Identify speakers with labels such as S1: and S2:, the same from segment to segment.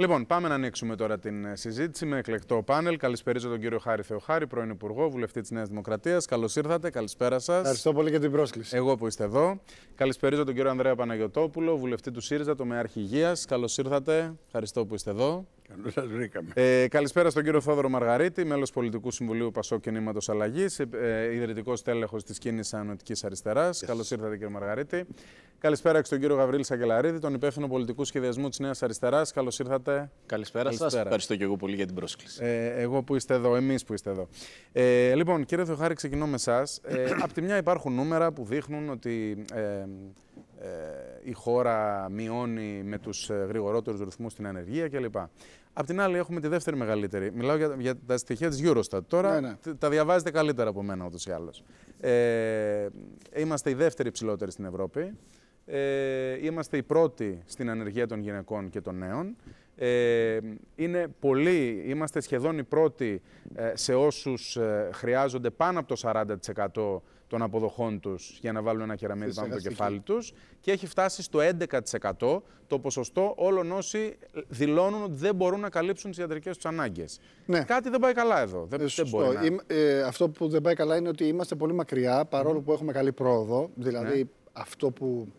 S1: Λοιπόν, πάμε να ανοίξουμε τώρα την ε, συζήτηση με εκλεκτό πάνελ. Καλησπέριζω τον κύριο Χάρη Θεοχάρη, πρώην Υπουργό, βουλευτή της Νέας Δημοκρατίας. Καλώς ήρθατε, καλησπέρα σας. Ευχαριστώ πολύ για την πρόσκληση. Εγώ που είστε εδώ. Καλησπέριζω τον κύριο Ανδρέα Παναγιοτόπουλο, βουλευτή του ΣΥΡΙΖΑ, το Μεάρχη Υγείας. Καλώς ήρθατε, ευχαριστώ που είστε εδώ. Καλώ σας βρήκαμε. Ε, καλησπέρα στον κύριο Θόδωρο Μαργαρίτη, μέλος Πολιτικού Συμβουλίου Πασό Κινήματος Αλλαγής, ε, ε ιδρυτικός τέλεχος της κίνηση Ανωτικής Αριστεράς. Yes. Καλώς ήρθατε, κύριε Μαργαρίτη. Καλησπέρα και στον κύριο Γαβρίλη Σαγκελαρίδη, τον υπεύθυνο πολιτικού σχεδιασμού της Νέας Αριστεράς. Καλώς
S2: ήρθατε. Καλησπέρα, σας. Ευχαριστώ και εγώ πολύ για την πρόσκληση.
S1: Ε, εγώ που είστε εδώ, εμείς που είστε εδώ. Ε, λοιπόν, κύριε Θεοχάρη, ξεκινώ με εσάς. Ε, απ' τη μια υπάρχουν νούμερα που δείχνουν ότι ε, ε η χώρα μειώνει με τους ε, γρηγορότερους ρυθμούς την ανεργία κλπ. Απ' την άλλη, έχουμε τη δεύτερη μεγαλύτερη. Μιλάω για, για τα στοιχεία της Eurostat. Τώρα ναι, ναι. τα διαβάζετε καλύτερα από μένα ούτως ή άλλως. Ε, είμαστε η δεύτερη ψηλότερη στην Ευρώπη. Ε, είμαστε οι πρώτοι στην ανεργία των γυναικών και των νέων. Ε, είναι πολύ, είμαστε σχεδόν οι πρώτοι ε, σε όσους ε, χρειάζονται πάνω από το 40% των αποδοχών τους για να βάλουν ένα κεραμίδι πάνω από το κεφάλι τους και έχει φτάσει στο 11% το ποσοστό όλων όσοι δηλώνουν ότι δεν μπορούν να καλύψουν τις ιατρικές τους ανάγκες. Ναι. Κάτι δεν πάει καλά εδώ. Δεν, ε, δεν
S3: ε, αυτό που δεν πάει καλά είναι ότι είμαστε πολύ μακριά παρόλο που έχουμε καλή πρόοδο. Ναι. Δηλαδή αυτό που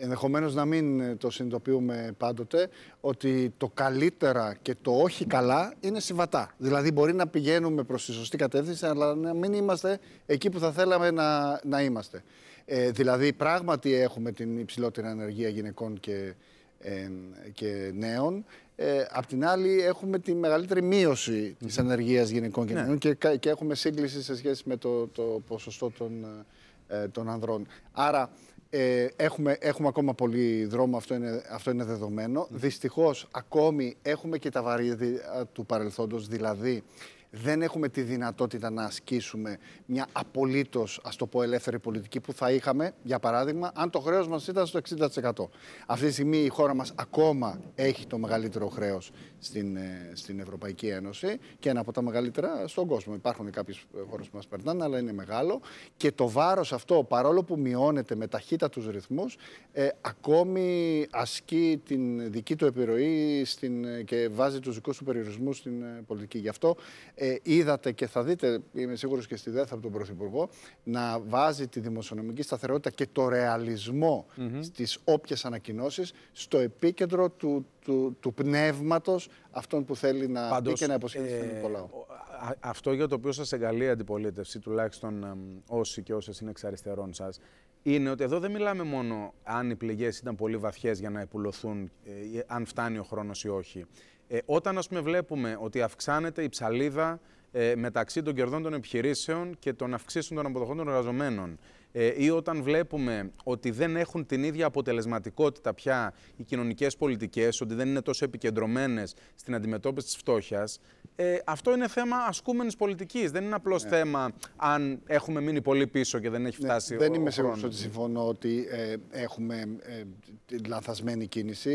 S3: ενδεχομένως να μην ε, το συνειδητοποιούμε πάντοτε, ότι το καλύτερα και το όχι καλά είναι συμβατά. Δηλαδή μπορεί να πηγαίνουμε προς τη σωστή κατεύθυνση, αλλά να μην είμαστε εκεί που θα θέλαμε να, να είμαστε. Ε, δηλαδή πράγματι έχουμε την υψηλότερη ανεργία γυναικών και, ε, και νέων, ε, απ' την άλλη, έχουμε τη μεγαλύτερη μείωση mm -hmm. της γυναικών και ναι. νέων και, και έχουμε σύγκληση σε σχέση με το, το ποσοστό των, ε, των ανδρών. Άρα, ε, έχουμε, έχουμε ακόμα πολύ δρόμο, αυτό είναι, αυτό είναι δεδομένο. Δυστυχώς, ακόμη έχουμε και τα βαρύδια του παρελθόντος, δηλαδή δεν έχουμε τη δυνατότητα να ασκήσουμε μια απολύτως, ας το πω, ελεύθερη πολιτική που θα είχαμε, για παράδειγμα, αν το χρέος μας ήταν στο 60%. Αυτή τη στιγμή η χώρα μας ακόμα έχει το μεγαλύτερο χρέος στην, ε, στην Ευρωπαϊκή Ένωση και ένα από τα μεγαλύτερα στον κόσμο. Υπάρχουν κάποιες χώρες που μας περνάνε, αλλά είναι μεγάλο. Και το βάρος αυτό, παρόλο που μειώνεται με ταχύτητα τους ρυθμούς, ε, ακόμη ασκεί την δική του επιρροή στην, ε, και βάζει τους δικούς του περιορισμούς στην ε, πολιτική. Γι' αυτό ε, είδατε και θα δείτε, είμαι σίγουρος και στη ΔΕΘ από τον Πρωθυπουργό, να βάζει τη δημοσιονομική σταθερότητα και το ρεαλισμό mm -hmm. στις όποιες ανακοινώσεις στο επίκεντρο του, του, πνεύματος αυτών που θέλει να Πάντως, και να υποσχεθεί τον στον
S1: ε, Αυτό για το οποίο σας εγκαλεί η αντιπολίτευση, τουλάχιστον όσοι και όσες είναι εξ αριστερών σας, είναι ότι εδώ δεν μιλάμε μόνο αν οι πληγές ήταν πολύ βαθιές για να επουλωθούν, ε, ε, αν φτάνει ο χρόνος ή όχι. Ε, όταν ας βλέπουμε ότι αυξάνεται η ψαλίδα ε, μεταξύ των κερδών των επιχειρήσεων και των αυξήσεων των αποδοχών των εργαζομένων, ε, ή όταν βλέπουμε ότι δεν έχουν την ίδια αποτελεσματικότητα πια οι κοινωνικές πολιτικές, ότι δεν είναι τόσο επικεντρωμένες στην αντιμετώπιση της φτώχειας, ε, αυτό είναι θέμα ασκούμενης πολιτικής. Δεν είναι απλώς ναι. θέμα αν έχουμε μείνει πολύ πίσω και δεν έχει ναι, φτάσει ναι, Δεν είμαι σίγουρος ότι
S3: συμφωνώ ότι ε, έχουμε ε, λανθασμένη κίνηση.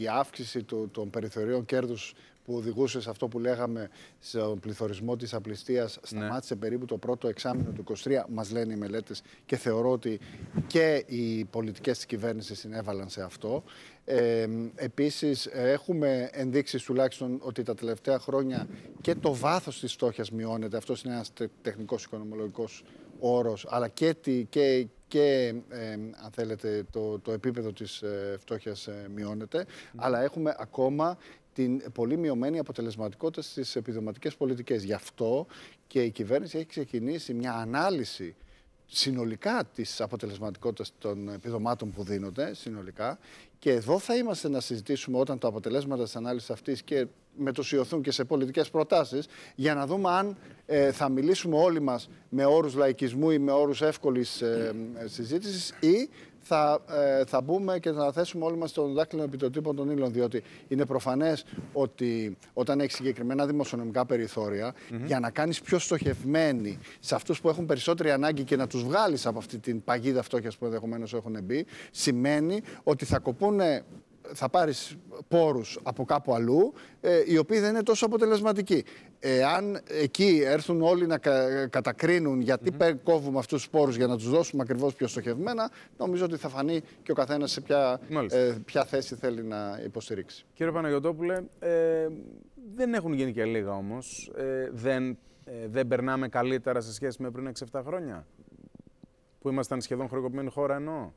S3: η, αύξηση των περιθωρίων κέρδους που οδηγούσε σε αυτό που λέγαμε στον πληθωρισμό της απληστίας, ναι. σταμάτησε περίπου το πρώτο εξάμεινο του 23, μας λένε οι μελέτες, και θεωρώ ότι και οι πολιτικές της κυβέρνησης συνέβαλαν σε αυτό. Ε, επίσης έχουμε ενδείξεις τουλάχιστον ότι τα τελευταία χρόνια και το βάθος της στόχιας μειώνεται. Αυτός είναι ένας τεχνικός οικονομολογικός όρος, αλλά και, και, και αν θέλετε το, το επίπεδο της ε, φτώχειας ε, μειώνεται, ναι. αλλά έχουμε ακόμα την πολύ μειωμένη αποτελεσματικότητα στις επιδοματικές πολιτικές. Γι' αυτό και η κυβέρνηση έχει ξεκινήσει μια ανάλυση συνολικά της αποτελεσματικότητας των επιδομάτων που δίνονται, συνολικά. Και εδώ θα είμαστε να συζητήσουμε όταν τα αποτελέσματα της ανάλυσης αυτής και μετοσιωθούν και σε πολιτικές προτάσεις, για να δούμε αν ε, θα μιλήσουμε όλοι μας με όρους λαϊκισμού ή με όρους εύκολης ε, ε, συζήτησης ή θα, ε, θα μπούμε και θα θέσουμε όλοι μας τον δάκτυλο επί των τύπων των ήλων. Διότι είναι προφανές ότι όταν έχεις συγκεκριμένα δημοσιονομικά περιθώρια, για να κάνεις πιο στοχευμένη σε αυτούς που έχουν περισσότερη ανάγκη και να τους βγάλεις από αυτή την παγίδα φτώχειας που ενδεχομένως έχουν μπει, σημαίνει ότι θα κοπούνε θα πάρεις πόρους από κάπου αλλού, ε, οι οποίοι δεν είναι τόσο αποτελεσματικοί. Εάν εκεί έρθουν όλοι να κατακρίνουν γιατί mm -hmm. κόβουμε αυτούς τους πόρους για να τους δώσουμε ακριβώς πιο στοχευμένα, νομίζω ότι θα φανεί και ο καθένας σε ποια, ε, θέση θέλει να υποστηρίξει. Κύριε Παναγιωτόπουλε, ε, δεν έχουν γίνει και λίγα όμως. Ε, δεν, ε, δεν
S1: περνάμε καλύτερα σε σχέση με πριν 6-7 χρόνια, που ήμασταν σχεδόν χρεοκοπημένη χώρα εννοώ.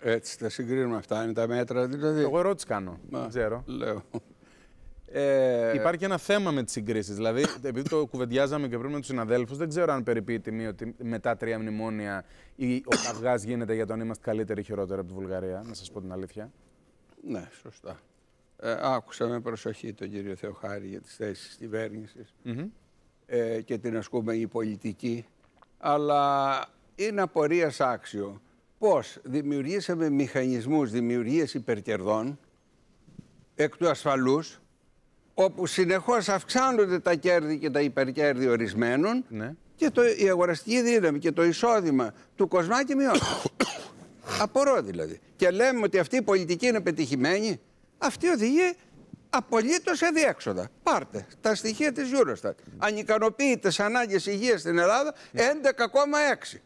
S4: Έτσι τα συγκρίνουμε αυτά, είναι τα μέτρα δηλαδή. Εγώ ερώτηση κάνω, Μα, δεν ξέρω. Λέω. Ε, ε... Υπάρχει
S1: ένα θέμα με τις συγκρίσεις. Δηλαδή, επειδή το κουβεντιάζαμε και πριν με τους συναδέλφους, δεν ξέρω αν περιποιεί η τιμή ότι μετά τρία μνημόνια ή ο καυγάς γίνεται για το αν είμαστε καλύτεροι ή χειρότεροι από τη Βουλγαρία, να σας πω την αλήθεια.
S4: Ναι, σωστά. Ε, άκουσα με προσοχή τον κύριο Θεοχάρη για τις θέσεις της κυβέρνησης mm ε, και την ασκούμενη πολιτική. Αλλά είναι απορίας άξιο πώς δημιουργήσαμε μηχανισμούς δημιουργίας υπερκερδών εκ του ασφαλούς, όπου συνεχώς αυξάνονται τα κέρδη και τα υπερκέρδη ορισμένων ναι. και το, η αγοραστική δύναμη και το εισόδημα του κοσμάκη μειώνεται. Απορώ δηλαδή. Και λέμε ότι αυτή η πολιτική είναι πετυχημένη. Αυτή οδηγεί απολύτως σε διέξοδα. Πάρτε τα στοιχεία της Eurostat. Ανικανοποιεί τι ανάγκε υγείας στην Ελλάδα 11,6. Ναι.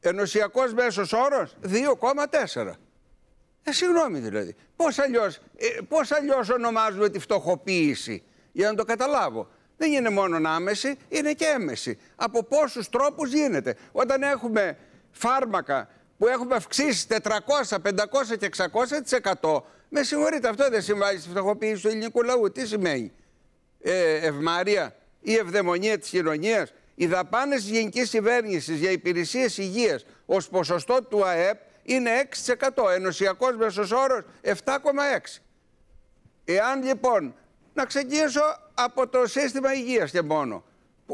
S4: Ενωσιακός μέσος όρος 2,4. Ε, συγγνώμη δηλαδή. Πώς αλλιώς ε, πώς αλλιώς ονομάζουμε τη φτωχοποίηση, για να το καταλάβω. Δεν είναι μόνο άμεση, είναι και έμεση. Από πόσους τρόπους γίνεται. Όταν έχουμε φάρμακα που έχουμε αυξήσει 400, 500 και 600%, με συγχωρείτε, αυτό δεν συμβάλλει στη φτωχοποίηση του ελληνικού λαού. Τι σημαίνει, ε, Ευμάρεια ή ευδαιμονία της κοινωνίας οι δαπάνες της Γενικής Κυβέρνησης για υπηρεσίες υγείας ως ποσοστό του ΑΕΠ είναι 6%. Ενωσιακό μέσο όρο 7,6%. Εάν λοιπόν να ξεκινήσω από το σύστημα υγείας και μόνο.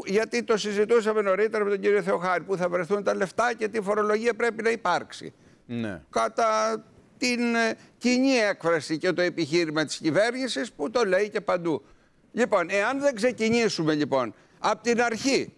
S4: Γιατί το συζητούσαμε νωρίτερα με τον κύριο Θεοχάρη, πού θα βρεθούν τα λεφτά και τη φορολογία πρέπει να υπάρξει. Ναι. Κατά την ε, κοινή έκφραση και το επιχείρημα της κυβέρνησης που το λέει και παντού. Λοιπόν, εάν δεν ξεκινήσουμε λοιπόν από την αρχή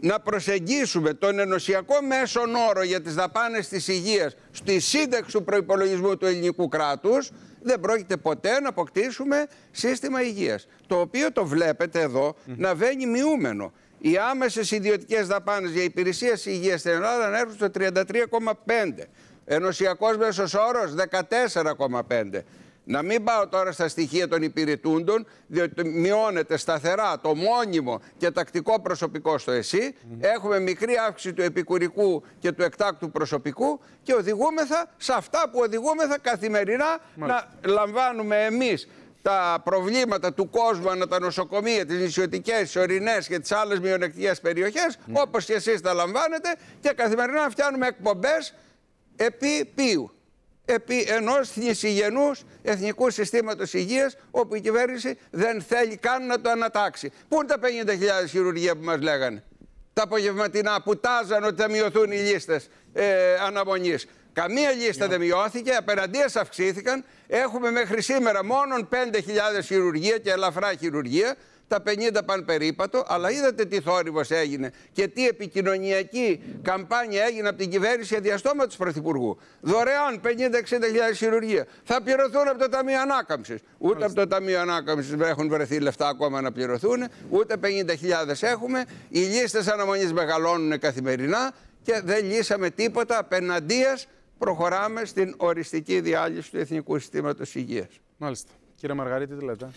S4: να προσεγγίσουμε τον ενωσιακό μέσον όρο για τις δαπάνες της υγείας στη σύνταξη του προϋπολογισμού του ελληνικού κράτους, δεν πρόκειται ποτέ να αποκτήσουμε σύστημα υγείας. Το οποίο το βλέπετε εδώ να βαίνει μειούμενο. Οι άμεσες ιδιωτικές δαπάνες για υπηρεσίες υγείας στην Ελλάδα έρθουν στο 33,5%. Ενωσιακός μέσος όρος 14,5%. Να μην πάω τώρα στα στοιχεία των υπηρετούντων, διότι μειώνεται σταθερά το μόνιμο και τακτικό προσωπικό στο ΕΣΥ. Έχουμε μικρή αύξηση του επικουρικού και του εκτάκτου προσωπικού και οδηγούμεθα σε αυτά που οδηγούμεθα καθημερινά να λαμβάνουμε εμείς τα προβλήματα του κόσμου ανά τα νοσοκομεία, τις νησιωτικές, τις ορεινές και τις άλλες μειονεκτικές περιοχές, mm. όπως και εσείς τα λαμβάνετε, και καθημερινά φτιάνουμε εκπομπές επί ποιου επί ενός θνησιγενούς εθνικού συστήματος υγείας όπου η κυβέρνηση δεν θέλει καν να το ανατάξει. Πού είναι τα 50.000 χειρουργεία που μας λέγανε. Τα απογευματινά που τάζαν ότι θα μειωθούν οι λίστες ε, αναμονής. Καμία λίστα δεν μειώθηκε, απεραντίε αυξήθηκαν. Έχουμε μέχρι σήμερα μόνο 5.000 χειρουργεία και ελαφρά χειρουργεία. Τα 50 παν περίπατο, αλλά είδατε τι θόρυβος έγινε και τι επικοινωνιακή καμπάνια έγινε από την κυβέρνηση διαστόματο του Πρωθυπουργού. Δωρεάν 50-60 χιλιάδες χειρουργία. Θα πληρωθούν από το Ταμείο ανάκαμψης. Ούτε από το Ταμείο Ανάκαμψης έχουν βρεθεί λεφτά ακόμα να πληρωθούν, ούτε 50.000 έχουμε. Οι λίστες αναμονής μεγαλώνουν καθημερινά και δεν λύσαμε τίποτα απέναντίας. προχωράμε στην οριστική διάλυση του Εθνικού Συστήματος Υγείας. Μάλιστα.
S1: Κύριε Μαργαρίτη, τι λέτε.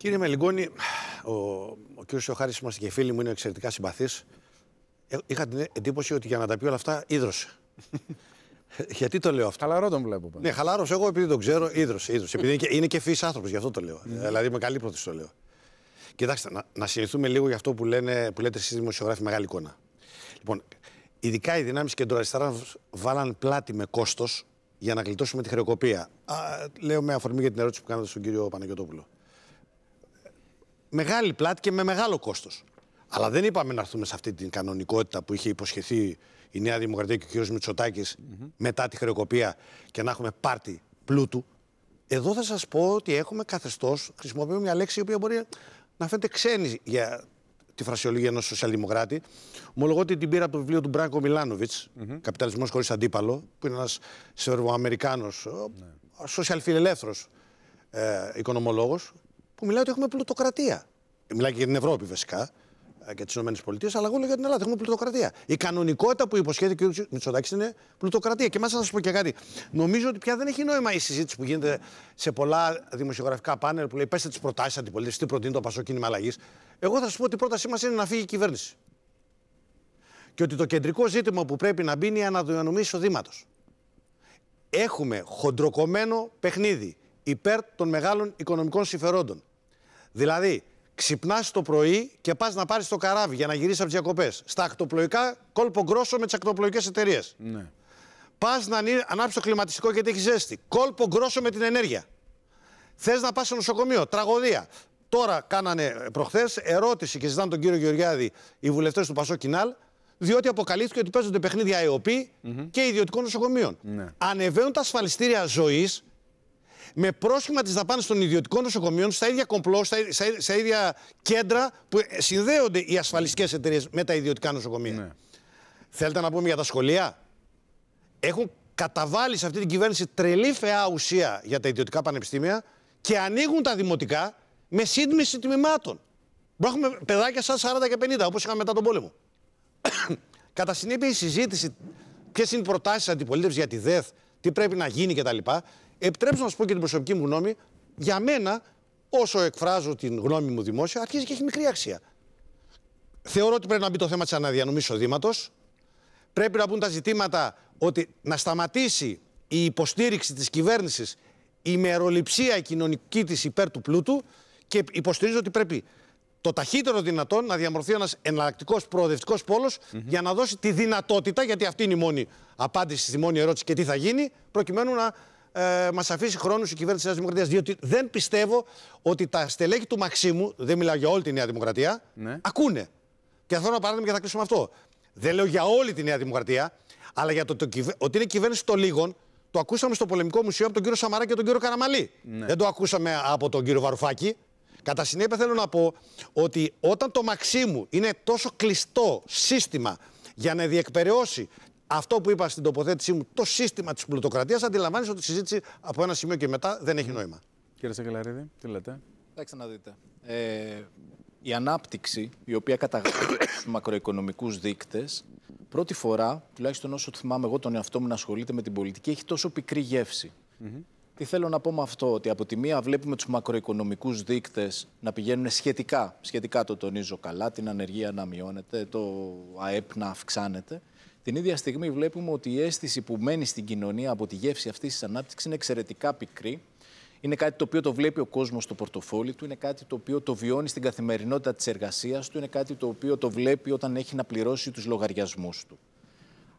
S5: Κύριε Μελιγκόνη, ο, ο κύριος Ιωχάρης μα και φίλοι μου, είναι εξαιρετικά συμπαθής. Ε, είχα την εντύπωση ότι για να τα πει όλα αυτά ίδρωσε. Γιατί το λέω αυτό. Χαλαρό τον βλέπω. Ναι, χαλαρό. Εγώ επειδή τον ξέρω, ίδρωσε. ίδρωσε. επειδή είναι και, είναι και φύση άνθρωπος, γι' αυτό το λέω. Ναι. Δηλαδή με καλή πρόθεση το λέω. Κοιτάξτε, να, να συνηθούμε λίγο για αυτό που, λένε, που λέτε εσείς δημοσιογράφοι, μεγάλη εικόνα. Λοιπόν, ειδικά οι δυνάμεις κεντροαριστερά βάλαν πλάτη με κόστος για να γλιτώσουμε τη χρεοκοπία. Α, λέω με αφορμή για την ερώτηση που κάνατε στον κύριο Παναγιώτοπουλο μεγάλη πλάτη και με μεγάλο κόστος. Αλλά δεν είπαμε να έρθουμε σε αυτή την κανονικότητα που είχε υποσχεθεί η Νέα Δημοκρατία και ο κ. μητσοτακη μετά τη χρεοκοπία και να έχουμε πάρτι πλούτου. Εδώ θα σας πω ότι έχουμε καθεστώς, χρησιμοποιούμε μια λέξη η οποία μπορεί να φαίνεται ξένη για τη φρασιολογία ενός σοσιαλδημοκράτη. Ομολογώ ότι την πήρα από το βιβλίο του Μπράνκο Μιλάνοβιτ, mm -hmm. Καπιταλισμός χωρίς αντίπαλο, που είναι ένας Σερβοαμερικάνος, mm -hmm. Ναι. σοσιαλφιλελεύθερος ε, οικονομολόγος, που μιλάει ότι έχουμε πλουτοκρατία. Μιλάει και για την Ευρώπη βασικά ε, και τις ΗΠΑ, αλλά εγώ λέω για την Ελλάδα. Έχουμε πλουτοκρατία. Η κανονικότητα που υποσχέθηκε ο κ. Μητσοτάκη είναι πλουτοκρατία. Και μάλιστα να σας πω και κάτι. Νομίζω ότι πια δεν έχει νόημα η συζήτηση που γίνεται σε πολλά δημοσιογραφικά πάνελ που λέει πέστε τις προτάσεις αντιπολίτευσης, τι προτείνει το Πασό κίνημα αλλαγής. Εγώ θα σας πω ότι η πρότασή μας είναι να φύγει η κυβέρνηση. Και ότι το κεντρικό ζήτημα που πρέπει να μπει είναι η αναδιανομή εισοδήματος. Έχουμε χοντροκομμένο παιχνίδι υπέρ των μεγάλων οικονομικών συμφερόντων. Δηλαδή, ξυπνάς το πρωί και πας να πάρεις το καράβι για να γυρίσεις από τις διακοπές. Στα ακτοπλοϊκά, κόλπο γκρόσο με τις ακτοπλοϊκές εταιρείες. Ναι. Πας να ανάψει το κλιματιστικό γιατί έχεις ζέστη. Κόλπο γκρόσο με την ενέργεια. Θες να πας σε νοσοκομείο. Τραγωδία. Τώρα κάνανε προχθές ερώτηση και ζητάνε τον κύριο Γεωργιάδη οι βουλευτές του Πασό Κινάλ, διότι αποκαλύφθηκε ότι παίζονται παιχνίδια ΕΟΠΗ και ιδιωτικών νοσοκομείων. Ναι. Ανεβαίνουν τα ασφαλιστήρια ζωής με πρόσχημα τι δαπάνε των ιδιωτικών νοσοκομείων στα ίδια κομπλό, στα, στα, στα ίδια κέντρα που ε, συνδέονται οι ασφαλιστικές εταιρείες με τα ιδιωτικά νοσοκομεία. Ναι. Θέλετε να πούμε για τα σχολεία. Έχουν καταβάλει σε αυτή την κυβέρνηση τρελή φαιά ουσία για τα ιδιωτικά πανεπιστήμια και ανοίγουν τα δημοτικά με σύντμηση τμήματων. Μπορούμε έχουμε παιδάκια σαν 40 και 50, όπως είχαμε μετά τον πόλεμο. Κατά συνέπεια, η συζήτηση, ποιες είναι οι προτάσεις αντιπολίτευσης για τη ΔΕΘ, τι πρέπει να γίνει κτλ. Επιτρέψτε να σα πω και την προσωπική μου γνώμη. Για μένα, όσο εκφράζω την γνώμη μου δημόσια, αρχίζει και έχει μικρή αξία. Θεωρώ ότι πρέπει να μπει το θέμα της αναδιανομής εισοδήματος. Πρέπει να μπουν τα ζητήματα ότι να σταματήσει η υποστήριξη της κυβέρνησης, η μεροληψία η κοινωνική της υπέρ του πλούτου και υποστηρίζω ότι πρέπει το ταχύτερο δυνατόν να διαμορφωθεί ένας εναλλακτικός προοδευτικός πόλος για να δώσει τη δυνατότητα, γιατί αυτή είναι η μόνη απάντηση στη μόνη ερώτηση και τι θα γίνει, προκειμένου να ε, μας αφήσει χρόνο η κυβέρνηση τη Νέας Δημοκρατίας. Διότι δεν πιστεύω ότι τα στελέχη του Μαξίμου, δεν μιλάω για όλη τη Νέα Δημοκρατία, ναι. ακούνε. Και θα θέλω ένα παράδειγμα και θα κλείσουμε αυτό. Δεν λέω για όλη τη Νέα Δημοκρατία, αλλά για το, ότι είναι κυβέρνηση των λίγων, το ακούσαμε στο Πολεμικό Μουσείο από τον κύριο Σαμαρά και τον κύριο Καραμαλή. Ναι. Δεν το ακούσαμε από τον κύριο Βαρουφάκη. Κατά συνέπεια θέλω να πω ότι όταν το Μαξίμου είναι τόσο κλειστό σύστημα για να διεκπαιρεώσει αυτό που είπα στην τοποθέτησή μου, το σύστημα της πλουτοκρατίας, αντιλαμβάνεσαι ότι η συζήτηση από ένα σημείο και μετά δεν έχει νόημα. Κύριε Σεκελαρίδη, τι λέτε.
S2: Κοιτάξτε να δείτε. Ε, η ανάπτυξη, η οποία καταγράφεται στους μακροοικονομικούς δείκτες, πρώτη φορά, τουλάχιστον όσο θυμάμαι εγώ τον εαυτό μου να ασχολείται με την πολιτική, έχει τόσο πικρή γεύση. Mm Τι θέλω να πω με αυτό, ότι από τη μία βλέπουμε τους μακροοικονομικούς δείκτες να πηγαίνουν σχετικά, σχετικά το τονίζω καλά, την ανεργία να μειώνεται, το ΑΕΠ να αυξάνεται. Την ίδια στιγμή βλέπουμε ότι η αίσθηση που μένει στην κοινωνία από τη γεύση αυτής της ανάπτυξης είναι εξαιρετικά πικρή. Είναι κάτι το οποίο το βλέπει ο κόσμος στο πορτοφόλι του, είναι κάτι το οποίο το βιώνει στην καθημερινότητα της εργασίας του, είναι κάτι το οποίο το βλέπει όταν έχει να πληρώσει τους λογαριασμούς του.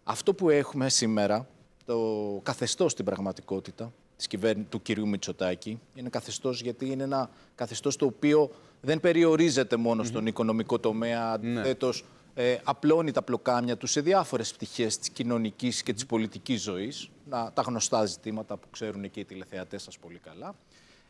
S2: Αυτό που έχουμε σήμερα, το καθεστώς στην πραγματικότητα της κυβέρνη... του κυρίου Μητσοτάκη, είναι καθεστώς γιατί είναι ένα καθεστώς το οποίο δεν περιορίζεται μόνο στον οικονομικό τομέα, ναι. αντιθέτως ε, απλώνει τα πλοκάμια του σε διάφορες πτυχές της κοινωνικής και της πολιτικής ζωής, τα γνωστά ζητήματα που ξέρουν και οι τηλεθεατές σας πολύ καλά,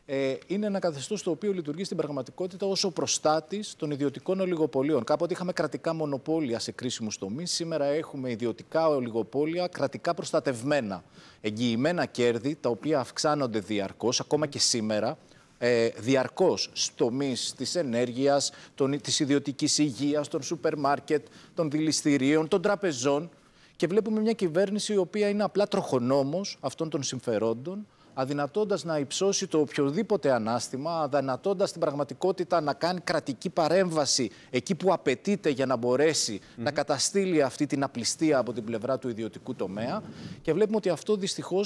S2: ε, είναι ένα καθεστώς το οποίο λειτουργεί στην πραγματικότητα ω ο προστάτης των ιδιωτικών ολιγοπολίων. Κάποτε είχαμε κρατικά μονοπόλια σε κρίσιμους τομείς. Σήμερα έχουμε ιδιωτικά ολιγοπόλια κρατικά προστατευμένα. Εγγυημένα κέρδη, τα οποία αυξάνονται διαρκώς, ακόμα και σήμερα ε, διαρκώς τομεί της ενέργειας, της ιδιωτικής υγείας, των σούπερ μάρκετ, των δηληστηρίων, των τραπεζών. Και βλέπουμε μια κυβέρνηση η οποία είναι απλά τροχονόμος αυτών των συμφερόντων, αδυνατώντας να υψώσει το οποιοδήποτε ανάστημα, αδυνατώντας την πραγματικότητα να κάνει κρατική παρέμβαση εκεί που απαιτείται για να μπορέσει να καταστήλει αυτή την απληστία από την πλευρά του ιδιωτικού τομέα. Και βλέπουμε ότι αυτό δυστυχώς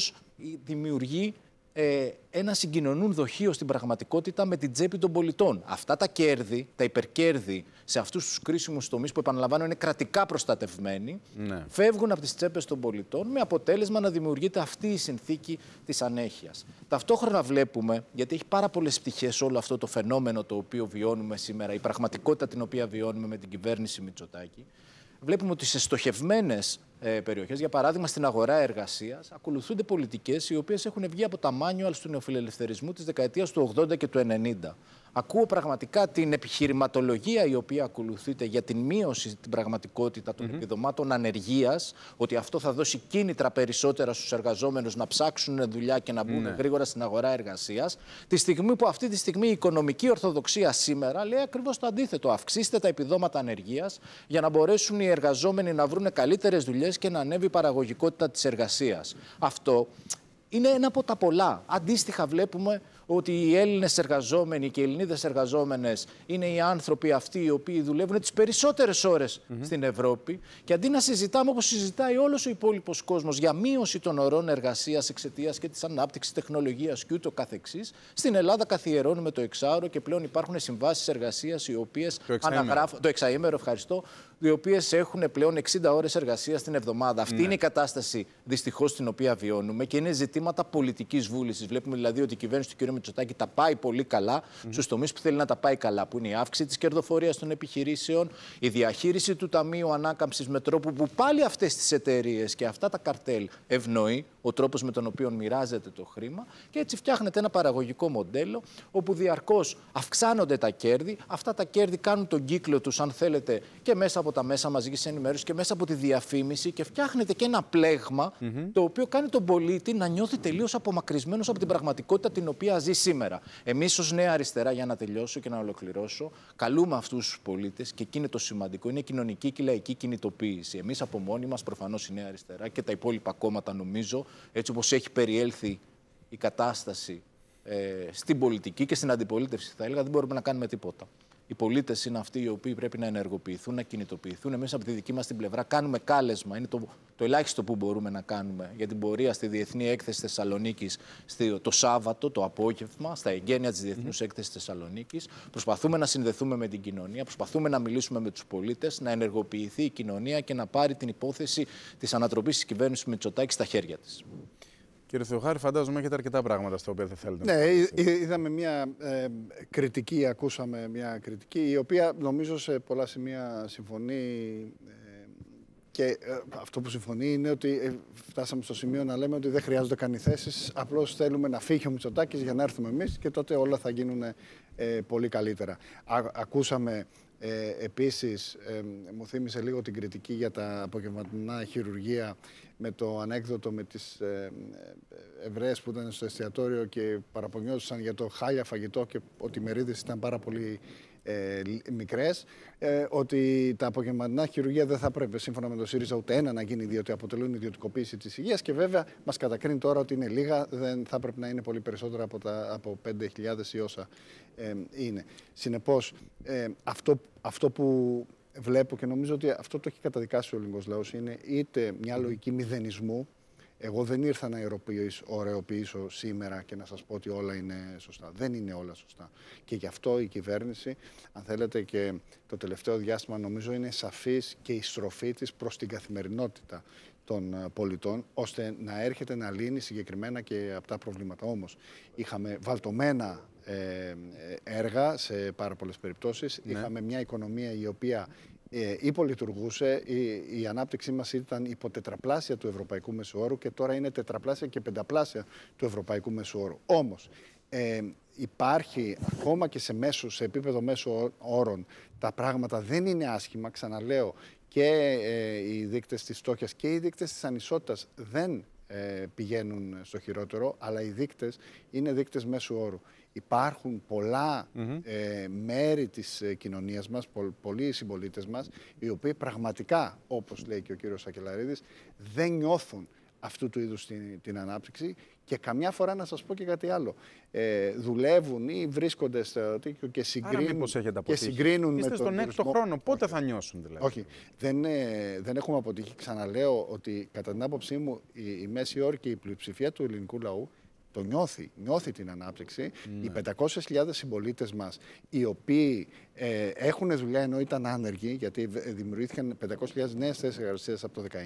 S2: δημιουργεί ε, ένα συγκοινωνούν δοχείο στην πραγματικότητα με την τσέπη των πολιτών. Αυτά τα κέρδη, τα υπερκέρδη σε αυτούς τους κρίσιμους τομείς που επαναλαμβάνω είναι κρατικά προστατευμένοι, ναι. φεύγουν από τις τσέπες των πολιτών με αποτέλεσμα να δημιουργείται αυτή η συνθήκη της ανέχειας. Ταυτόχρονα βλέπουμε, γιατί έχει πάρα πολλές πτυχές όλο αυτό το φαινόμενο το οποίο βιώνουμε σήμερα, η πραγματικότητα την οποία βιώνουμε με την κυβέρνηση Μητσοτάκη, βλέπουμε ότι σε στοχευμένες ε, περιοχές, για παράδειγμα στην αγορά εργασίας, ακολουθούνται πολιτικές οι οποίες έχουν βγει από τα μάνιουαλ του νεοφιλελευθερισμού της δεκαετίας του 80 και του 90. Ακούω πραγματικά την επιχειρηματολογία η οποία ακολουθείται για την μείωση την πραγματικότητα των mm -hmm. επιδομάτων ανεργίας, ότι αυτό θα δώσει κίνητρα περισσότερα στους εργαζόμενους να ψάξουν δουλειά και να μπουν ναι. γρήγορα στην αγορά εργασίας. Τη στιγμή που αυτή τη στιγμή η οικονομική ορθοδοξία σήμερα λέει ακριβώς το αντίθετο. Αυξήστε τα επιδόματα ανεργίας για να μπορέσουν οι εργαζόμενοι να βρουν καλύτερες δουλειές και να ανέβει η παραγωγικότητα της εργασίας. Αυτό είναι ένα από τα πολλά. Αντίστοιχα, βλέπουμε ότι οι Έλληνες εργαζόμενοι και οι Ελληνίδες εργαζόμενες είναι οι άνθρωποι αυτοί οι οποίοι δουλεύουν τις περισσότερες ώρες στην Ευρώπη. Και αντί να συζητάμε όπως συζητάει όλος ο υπόλοιπος κόσμος για μείωση των ωρών εργασίας εξαιτίας και της ανάπτυξης τεχνολογίας και στην Ελλάδα καθιερώνουμε το εξάωρο και πλέον υπάρχουν συμβάσεις εργασίας οι οποίες αναγράφουν... Το εξαήμερο, ευχαριστώ οι οποίες έχουν πλέον 60 ώρες εργασίας την εβδομάδα. Αυτή ναι. είναι η κατάσταση δυστυχώς την οποία βιώνουμε και είναι ζητήματα πολιτικής βούλησης. Βλέπουμε δηλαδή ότι η κυβέρνηση του κ. Μητσοτάκη τα πάει πολύ καλά mm. στους τομείς που θέλει να τα πάει καλά, που είναι η αύξηση της κερδοφορίας των επιχειρήσεων, η διαχείριση του Ταμείου Ανάκαμψης με τρόπο που πάλι αυτές τις εταιρείες και αυτά τα καρτέλ ευνοεί ο τρόπος με τον οποίο μοιράζεται το χρήμα και έτσι φτιάχνεται ένα παραγωγικό μοντέλο όπου διαρκώς αυξάνονται τα κέρδη. Αυτά τα κέρδη κάνουν τον κύκλο τους, αν θέλετε, και μέσα από τα μέσα μαζικής ενημέρωσης και μέσα από τη διαφήμιση και φτιάχνετε και ένα πλέγμα το οποίο κάνει τον πολίτη να νιώθει τελείως απομακρυσμένος από την πραγματικότητα την οποία ζει σήμερα. Εμείς ως Νέα Αριστερά, για να τελειώσω και να ολοκληρώσω, καλούμε αυτούς τους πολίτες και εκεί είναι το σημαντικό, είναι κοινωνική και λαϊκή κινητοποίηση. Εμείς από μόνοι μας, προφανώς η Νέα Αριστερά και τα υπόλοιπα κόμματα, νομίζω, έτσι όπως έχει περιέλθει η κατάσταση ε, στην πολιτική και στην αντιπολίτευση, θα έλεγα, δεν μπορούμε να κάνουμε τίποτα οι πολίτες είναι αυτοί οι οποίοι πρέπει να ενεργοποιηθούν, να κινητοποιηθούν. Εμείς από τη δική μας την πλευρά κάνουμε κάλεσμα. Είναι το, το ελάχιστο που μπορούμε να κάνουμε για την πορεία στη Διεθνή Έκθεση Θεσσαλονίκης το Σάββατο, το απόγευμα, στα εγγένεια της Διεθνούς mm -hmm. Έκθεσης Θεσσαλονίκης. Προσπαθούμε να συνδεθούμε με την κοινωνία, προσπαθούμε να μιλήσουμε με τους πολίτες, να ενεργοποιηθεί η κοινωνία και να πάρει την υπόθεση της ανατροπής της κυβέρνησης Μητσοτάκη στα χέρια της. Κύριε Θεοχάρη, φαντάζομαι έχετε αρκετά πράγματα στα οποία θα θέλετε
S3: ναι, είδαμε μια ε, κριτική, ακούσαμε μια κριτική, η οποία νομίζω σε πολλά σημεία συμφωνεί. Ε, και ε, αυτό που συμφωνεί είναι ότι ε, φτάσαμε στο σημείο να λέμε ότι δεν χρειάζονται καν οι θέσεις. Απλώς θέλουμε να φύγει ο Μητσοτάκης για να έρθουμε εμείς και τότε όλα θα γίνουν πολύ καλύτερα. ακούσαμε ε, επίσης, ε, μου θύμισε λίγο την κριτική για τα απογευματινά χειρουργεία με το ανέκδοτο με τις ε, ε, Εβραίες που ήταν στο εστιατόριο και παραπονιώσαν για το χάλια φαγητό και ότι οι μερίδες ήταν πάρα πολύ ε, μικρές, ε, ότι τα απογευματινά χειρουργεία δεν θα πρέπει σύμφωνα με το ΣΥΡΙΖΑ ούτε ένα να γίνει διότι αποτελούν ιδιωτικοποίηση της υγείας και βέβαια μας κατακρίνει τώρα ότι είναι λίγα, δεν θα πρέπει να είναι πολύ περισσότερα από, τα, από 5.000 ή όσα ε, είναι. Συνεπώς, αυτό, αυτό που βλέπω και νομίζω ότι αυτό το έχει καταδικάσει ο ελληνικό λαός είναι είτε μια λογική μηδενισμού. Εγώ δεν ήρθα να ωρεοποιήσω σήμερα και να σας πω ότι όλα είναι σωστά. Δεν είναι όλα σωστά. Και γι' αυτό η κυβέρνηση, αν θέλετε και το τελευταίο διάστημα, νομίζω είναι σαφής και η στροφή της προς την καθημερινότητα των ε, πολιτών, ώστε να έρχεται να λύνει συγκεκριμένα και από τα προβλήματα. Όμως, είχαμε βαλτωμένα ε, ε, έργα σε πάρα πολλές περιπτώσεις. Ναι. Είχαμε μια οικονομία η οποία ε, υπολειτουργούσε, η, ανάπτυξή μας ήταν υπό τετραπλάσια του ευρωπαϊκού μεσοόρου και τώρα είναι τετραπλάσια και πενταπλάσια του ευρωπαϊκού μεσοόρου. Όμως, ε, υπάρχει ακόμα και σε, μέσο, σε επίπεδο μέσω όρων τα πράγματα δεν είναι άσχημα, ξαναλέω, και οι δείκτες της στόχιας και οι δείκτες της ανισότητας δεν πηγαίνουν στο χειρότερο, αλλά οι δείκτες είναι δείκτες μέσου όρου υπάρχουν ε, μέρη της ε, κοινωνίας μας, πολλοί συμπολίτες μας, οι οποίοι πραγματικά, όπως λέει και ο κύριος Σακελαρίδης, δεν νιώθουν αυτού του είδους την, την ανάπτυξη και καμιά φορά να σας πω και κάτι άλλο. Ε, δουλεύουν ή βρίσκονται στο τίκιο και συγκρίνουν, Άρα, και συγκρίνουν με τον στον έκτο χρόνο, πότε θα νιώσουν δηλαδή. Όχι, δεν, ε, δεν έχουμε αποτύχει. Ξαναλέω ότι κατά την άποψή μου η, μέση όρη και η πλειοψηφία του ελληνικού λαού το νιώθει, νιώθει την ανάπτυξη. Οι 500.000 συμπολίτες μας, οι οποίοι ε, έχουν δουλειά ενώ ήταν άνεργοι, γιατί ε, δημιουργήθηκαν 500.000 νέες θέσεις εργασίας από το 19,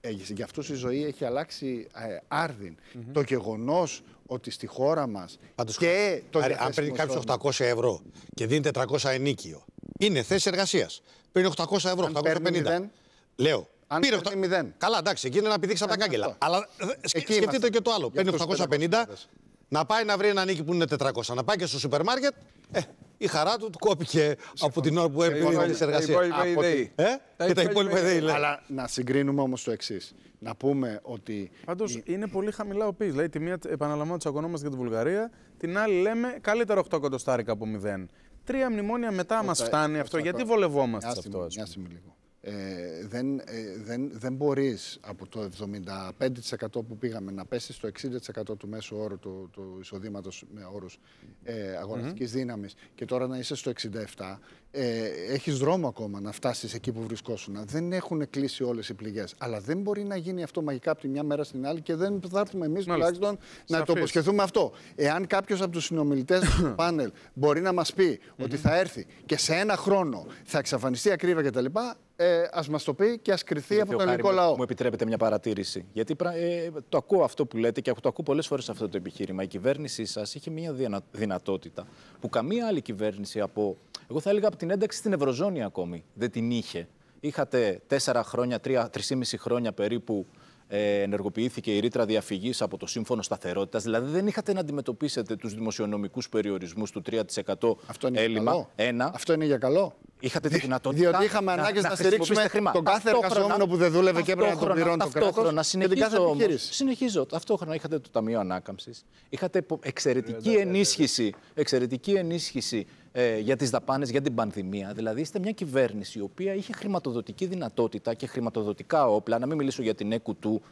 S3: ε, για αυτούς η ζωή έχει
S5: αλλάξει ε, άρδιν. Το γεγονός ότι στη χώρα μας. και το αν παίρνει κάποιος 800 ευρώ και δίνει 400 ενίκιο, είναι θέση εργασίας. Παίρνει 800 ευρώ, αν 850. Παίρνει, δεν... Λέω, αν πήρε 8. 0. Καλά, εντάξει, εκεί είναι να πηδήξει από τα ε, κάγκελα. Αλλά ε, σκεφτείτε και το άλλο. Παίρνει 850, να πάει να βρει ένα νίκη που είναι 400. Να πάει και στο σούπερ μάρκετ. Ε, η χαρά του του κόπηκε από την ώρα που έπαιρνε τη εργασία. Ε, και τα υπόλοιπα ιδέα. Αλλά
S3: να συγκρίνουμε όμως το εξής. Να πούμε ότι.
S1: Πάντως είναι πολύ χαμηλά ο πίσω. Δηλαδή, τη μία επαναλαμβάνω τσακωνόμαστε για τη Βουλγαρία, την άλλη λέμε καλύτερο 8 κοντοστάρικα από 0.
S3: Τρία μνημόνια μετά μα φτάνει αυτό. Γιατί βολευόμαστε σε αυτό, ας πούμε. Ε, δεν, ε, δεν, δεν μπορείς από το 75% που πήγαμε να πέσεις στο 60% του μέσου όρου του, του εισοδήματος με όρους ε, αγοραστικής mm -hmm. δύναμης και τώρα να είσαι στο 67% ε, έχεις δρόμο ακόμα να φτάσεις εκεί που βρισκόσουν. Δεν έχουν κλείσει όλες οι πληγές. Αλλά δεν μπορεί να γίνει αυτό μαγικά από τη μια μέρα στην άλλη και δεν θα έρθουμε εμείς τουλάχιστον να το υποσχεθούμε αυτό. Εάν κάποιος από τους συνομιλητές του πάνελ μπορεί να μας πει ότι θα έρθει και σε ένα χρόνο θα εξαφανιστεί ακρίβεια κτλ. Ε, ας μας το πει και ας κρυθεί από τον ελληνικό λαό.
S2: Μου επιτρέπετε μια παρατήρηση. Γιατί ε, το ακούω αυτό που λέτε και το ακούω πολλές φορές αυτό το επιχείρημα. Η κυβέρνησή σας είχε μια δυνατότητα που καμία άλλη κυβέρνηση από. Εγώ θα έλεγα από την ένταξη στην Ευρωζώνη ακόμη δεν την είχε. Είχατε τέσσερα χρόνια, τρία, τρεις χρόνια περίπου ε, ενεργοποιήθηκε η ρήτρα διαφυγής από το Σύμφωνο Σταθερότητας. Δηλαδή δεν είχατε να αντιμετωπίσετε τους δημοσιονομικούς περιορισμούς του 3% Αυτό είναι έλλειμμα. Καλό. Ένα. Αυτό είναι για καλό. Είχατε τη δυνατότητα. Διότι είχαμε ανάγκη να, να στηρίξουμε χρήμα. τον κάθε εργαζόμενο που δεν δούλευε και έπρεπε να τον πληρώνει το κράτο. Συνεχίζω, συνεχίζω. Ταυτόχρονα είχατε το Ταμείο Ανάκαμψης. Είχατε εξαιρετική ε, ενίσχυση, εξαιρετική ενίσχυση ε, για τις δαπάνες για την πανδημία. Δηλαδή, είστε μια κυβέρνηση η οποία είχε χρηματοδοτική δυνατότητα και χρηματοδοτικά όπλα, να μην μιλήσω για την έκου ε, ε, του,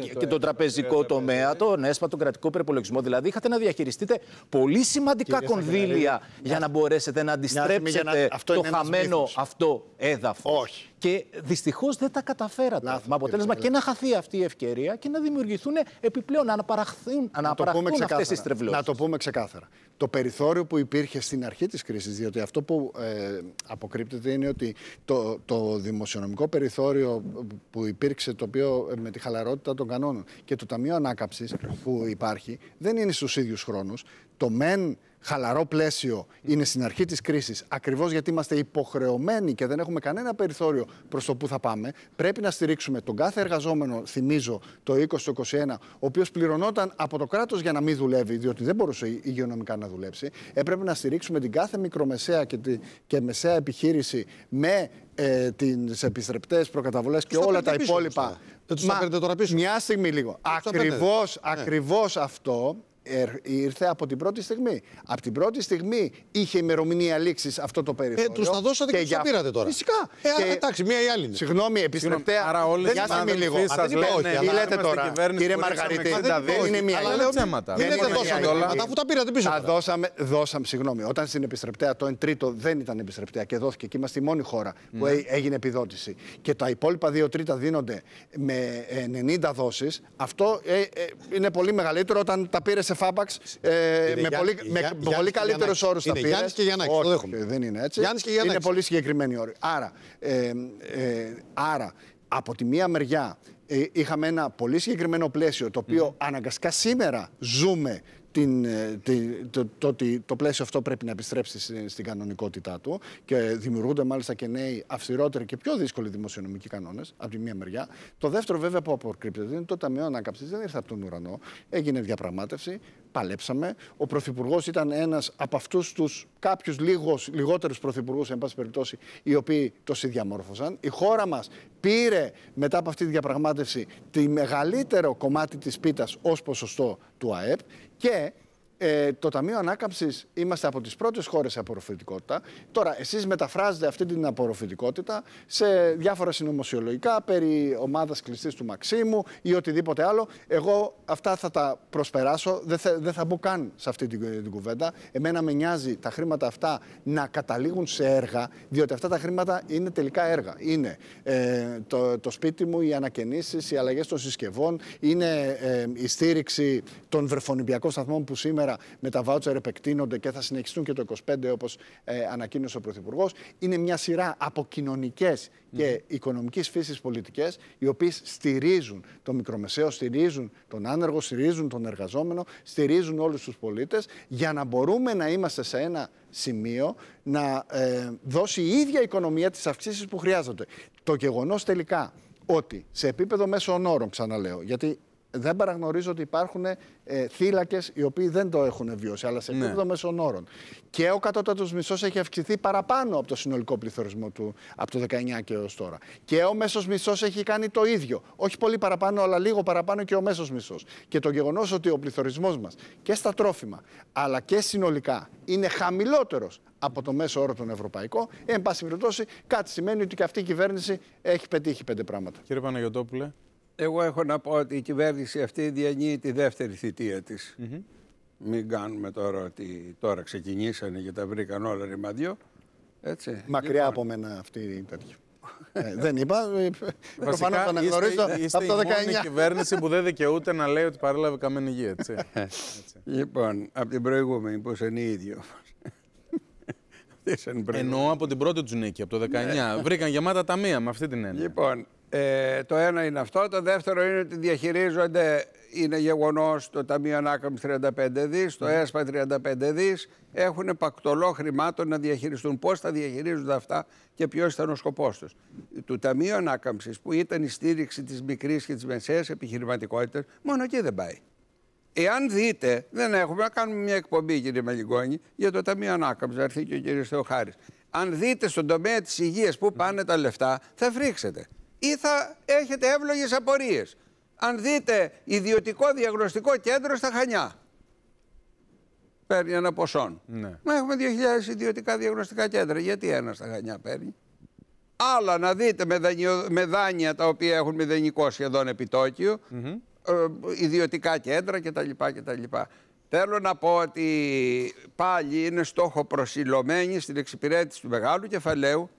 S2: και το τον τραπεζικό τομέα, τον ΕΣΠΑ, τον κρατικό περιπολογισμό. Δηλαδή, είχατε να διαχειριστείτε πολύ σημαντικά κονδύλια δηλαδή, για να μπορέσετε να αντιστρέψετε το χαμένο αυτό έδαφος. Όχι. Και δυστυχώς δεν τα καταφέρατε. Λάθος, με αποτέλεσμα και να χαθεί αυτή η ευκαιρία και να δημιουργηθούν επιπλέον, να αναπαραχθούν αυτές τις τρευλώσεις. Να
S3: το πούμε ξεκάθαρα. Το περιθώριο που υπήρχε στην αρχή της κρίσης, διότι αυτό που ε, αποκρύπτεται είναι ότι το, το δημοσιονομικό περιθώριο που υπήρξε, το οποίο ε, με τη χαλαρότητα των κανόνων και το Ταμείο Ανάκαμψης που υπάρχει, δεν είναι στους ίδιους χρόνους. Το μεν χαλαρό πλαίσιο είναι στην αρχή της κρίσης, ακριβώς γιατί είμαστε υποχρεωμένοι και δεν έχουμε κανένα περιθώριο προς το που θα πάμε, πρέπει να στηρίξουμε τον κάθε εργαζόμενο, θυμίζω, το 2021, ο οποίος πληρωνόταν από το κράτος για να μην δουλεύει, διότι δεν μπορούσε υγειονομικά να δουλέψει. Ε, Έπρεπε να στηρίξουμε την κάθε μικρομεσαία και, τη, και μεσαία επιχείρηση με ε, τις επιστρεπτές προκαταβολές και όλα τα υπόλοιπα. Δεν του τώρα πίσω. Μιας στιγμής λίγο. Ακριβώς ακριβώς αυτό ήρθε από την πρώτη στιγμή. Από την πρώτη στιγμή είχε ημερομηνία λήξης αυτό το ε, περιθώριο. Ε, του τα δώσατε και, και τα πήρατε τώρα. Φυσικά.
S5: Ε, και... Εντάξει, μία ή άλλη. Συγγνώμη, επιστρεπτέα. Άρα όλε οι άλλε. λίγο. Δεν όχι. Τι λέτε τώρα, κύριε Μαργαρίτη, δεν είναι μία άλλη. Δεν λέτε δώσαμε όλα. Αφού τα πήρατε πίσω. Τα δώσαμε,
S3: δώσαμε, συγγνώμη. Όταν στην επιστρεπτέα το 1 τρίτο δεν ήταν επιστρεπτέα και δόθηκε και είμαστε η μόνη χώρα που ναι. έγινε επιδότηση και τα υπόλοιπα 2 τρίτα δίνονται με 90 ε, δόσεις, αυτό ε, είναι πολύ μεγαλύτερο όταν τα πήρες σε φάμπαξ ε, ε, ε με, πολύ, με, πολύ καλύτερους όρους θα πήρες. Γιάννη και Γιάννακης, το δέχομαι. Ε, δεν είναι έτσι. Γιάννης και Γιάννακης. Είναι πολύ συγκεκριμένοι όροι. Άρα, ε, ε, άρα, από τη μία μεριά είχαμε ένα πολύ συγκεκριμένο πλαίσιο το οποίο mm. αναγκαστικά σήμερα ζούμε την, ε, το, το, το, το πλαίσιο αυτό πρέπει να επιστρέψει στην, κανονικότητά του και δημιουργούνται μάλιστα και νέοι αυστηρότεροι και πιο δύσκολοι δημοσιονομικοί κανόνες από τη μία μεριά. Το δεύτερο, βέβαια, που αποκρύπτεται είναι το Ταμείο Ανάκαμψης. Δεν ήρθε από τον ουρανό. Έγινε διαπραγμάτευση, παλέψαμε. Ο Πρωθυπουργός ήταν ένας από αυτούς τους κάποιους λιγότερους Πρωθυπουργούς, εν πάση περιπτώσει, οι οποίοι το συνδιαμόρφωσαν. Η χώρα μας πήρε μετά από αυτή τη διαπραγμάτευση τη μεγαλύτερο κομμάτι της πίτας ως ποσοστό του ΑΕΠ. que é ε, το Ταμείο Ανάκαμψης είμαστε από τις πρώτες χώρες σε απορροφητικότητα. Τώρα, εσείς μεταφράζετε αυτή την απορροφητικότητα σε διάφορα συνωμοσιολογικά περί ομάδας κλειστής του Μαξίμου ή οτιδήποτε άλλο. Εγώ αυτά θα τα προσπεράσω. Δεν θα, δεν θα μπω καν σε αυτή την, την κουβέντα. Εμένα με νοιάζει τα χρήματα αυτά να καταλήγουν σε έργα, διότι αυτά τα χρήματα είναι τελικά έργα. Είναι ε, το, το σπίτι μου, οι ανακαινήσεις, οι αλλαγές των συσκευών, είναι ε, η στήριξη των βρεφονιπιακών σταθμών που σήμερα με τα βάουτσερ επεκτείνονται και θα συνεχιστούν και το 25 όπως ε, ανακοίνωσε ο Πρωθυπουργός, Είναι μια σειρά από κοινωνικέ και οικονομικής φύσης πολιτικές οι οποίες στηρίζουν το μικρομεσαίο, στηρίζουν τον άνεργο, στηρίζουν τον εργαζόμενο, στηρίζουν όλους τους πολίτες για να μπορούμε να είμαστε σε ένα σημείο να ε, δώσει η ίδια οικονομία τις αυξήσεις που χρειάζονται. Το γεγονός τελικά ότι σε επίπεδο μέσων όρων, ξαναλέω, γιατί δεν παραγνωρίζω ότι υπάρχουν ε, θύλακες οι οποίοι δεν το έχουν βιώσει, αλλά σε ναι. επίπεδο ναι. μέσων όρων. Και ο κατώτατος μισθό έχει αυξηθεί παραπάνω από το συνολικό πληθωρισμό του από το 19 και έως τώρα. Και ο μέσος μισθό έχει κάνει το ίδιο. Όχι πολύ παραπάνω, αλλά λίγο παραπάνω και ο μέσος μισθό. Και το γεγονός ότι ο πληθωρισμός μας και στα τρόφιμα, αλλά και συνολικά είναι χαμηλότερος από το μέσο όρο τον ευρωπαϊκό, εν πάση περιπτώσει κάτι σημαίνει
S4: ότι και αυτή η κυβέρνηση έχει πετύχει πέντε πράγματα. Κύριε Παναγιοτόπουλε. Εγώ έχω να πω ότι η κυβέρνηση αυτή διανύει τη δεύτερη θητεία της. Mm -hmm. Μην κάνουμε τώρα ότι τώρα ξεκινήσανε και τα βρήκαν όλα ρημαδιό. Έτσι. Μακριά λοιπόν. από μένα αυτή η τέτοια.
S3: Ε, δεν είπα. Προφανώς θα αναγνωρίσω από το 19. Είναι η
S4: κυβέρνηση που
S1: δεν δικαιούται να λέει ότι παρέλαβε καμένη γη. Έτσι.
S4: Λοιπόν, από την προηγούμενη, πώ είναι η ίδια Εννοώ
S1: από την πρώτη του νίκη, από το 19. Ναι. Βρήκαν γεμάτα ταμεία με αυτή την έννοια.
S4: Λοιπόν, ε, το ένα είναι αυτό. Το δεύτερο είναι ότι διαχειρίζονται, είναι γεγονός το Ταμείο Ανάκαμψη 35 δις, το ναι. ΕΣΠΑ 35 δι. Έχουν πακτολό χρημάτων να διαχειριστούν. Πώς θα διαχειρίζονται αυτά και ποιος ήταν ο σκοπός τους. Του Ταμείου Ανάκαμψης, που ήταν η στήριξη της μικρής και της μεσαίας επιχειρηματικότητας, μόνο εκεί δεν πάει. Εάν δείτε, δεν έχουμε να κάνουμε μια εκπομπή, κύριε Μαλιγκόνη, για το Ταμείο Ανάκαμψης. Θα και ο κ. Θεοχάρης. Αν δείτε στον τομέα της υγείας που πάνε τα λεφτά, θα φρίξετε ή θα έχετε εύλογες απορίες. Αν δείτε ιδιωτικό διαγνωστικό κέντρο στα Χανιά, παίρνει ένα ποσό. Ναι. Μα έχουμε 2.000 ιδιωτικά διαγνωστικά κέντρα. Γιατί ένα στα Χανιά παίρνει. Άλλα να δείτε με, δανειο, δάνεια τα οποία έχουν μηδενικό σχεδόν επιτόκιο, mm ιδιωτικά κέντρα κτλ. κτλ. Θέλω να πω ότι πάλι είναι στόχο προσιλωμένη στην εξυπηρέτηση του μεγάλου κεφαλαίου